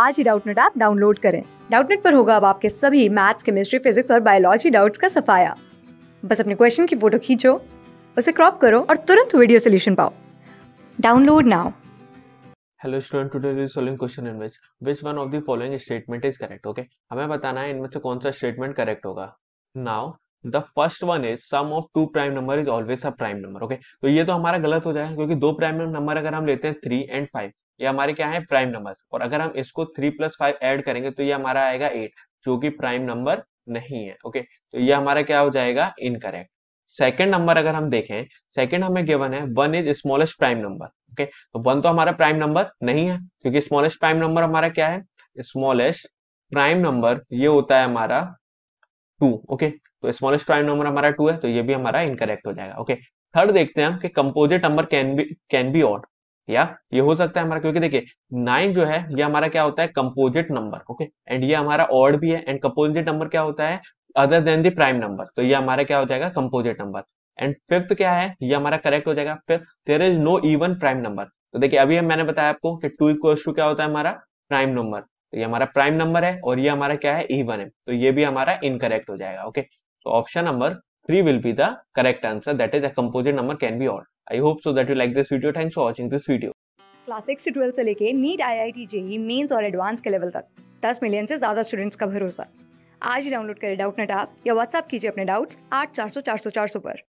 आज ही Doubtnut app download करें डाउटनेट पर होगा अब आपके सभी मैथ्स केमिस्ट्री फिजिक्स और बायोलॉजी डाउट्स का सफाया बस अपने क्वेश्चन की फोटो खींचो उसे क्रॉप करो और तुरंत वीडियो सोल्यूशन पाओ download now hello student today is solving question in which which one of the following statement is correct okay हमें बताना है इनमें से कौन सा स्टेटमेंट करेक्ट होगा now the first one is sum of two prime number is always a prime number okay तो ये तो हमारा गलत हो जाएगा क्योंकि दो प्राइम नंबर अगर हम लेते हैं थ्री एंड फाइव ये हमारे क्या है प्राइम नंबर और अगर हम इसको थ्री प्लस फाइव एड करेंगे तो ये हमारा आएगा एट जो कि प्राइम नंबर नहीं है ओके तो ये हमारा क्या हो जाएगा इनकरेक्ट सेकेंड नंबर अगर हम देखें सेकेंड हमें गिवन है one is smallest prime number okay तो वन तो हमारा प्राइम नंबर नहीं है क्योंकि स्मॉलेस्ट प्राइम नंबर हमारा क्या है स्मॉलेस्ट प्राइम नंबर ये होता है हमारा टू ओके तो स्मॉलेस्ट प्राइम नंबर हमारा टू है तो ये भी हमारा इनकरेक्ट हो जाएगा ओके थर्ड देखते हैं हम कि composite number can be can be odd या ये हो सकता है हमारा क्योंकि देखिए नाइन जो है ये हमारा क्या होता है कंपोजिट नंबर ओके एंड ये हमारा ऑर्ड भी है एंड कंपोजिट नंबर क्या होता है other than the prime number तो ये हमारा क्या हो जाएगा कंपोजिट नंबर एंड फिफ्थ क्या है ये हमारा करेक्ट हो जाएगा fifth there is no even prime number तो देखिए अभी मैंने बताया आपको कि टू इक्वल टू क्या होता है हमारा प्राइम नंबर तो ये हमारा प्राइम नंबर है और ये हमारा क्या है इवन है तो ये भी हमारा इनकरेक्ट हो जाएगा ओके तो option number three will be the correct answer that is a composite number can be odd I hope so that you like this video thanks for watching this video class six से twelfth से लेके NEET I I T mains और advance के level तक दस million से ज्यादा students का भरोसा आज ही डाउनलोड करें डाउट नेट ऐप या व्हाट्सअप कीजिए अपने डाउट्स आठ चार सौ चार सौ चार सौ पर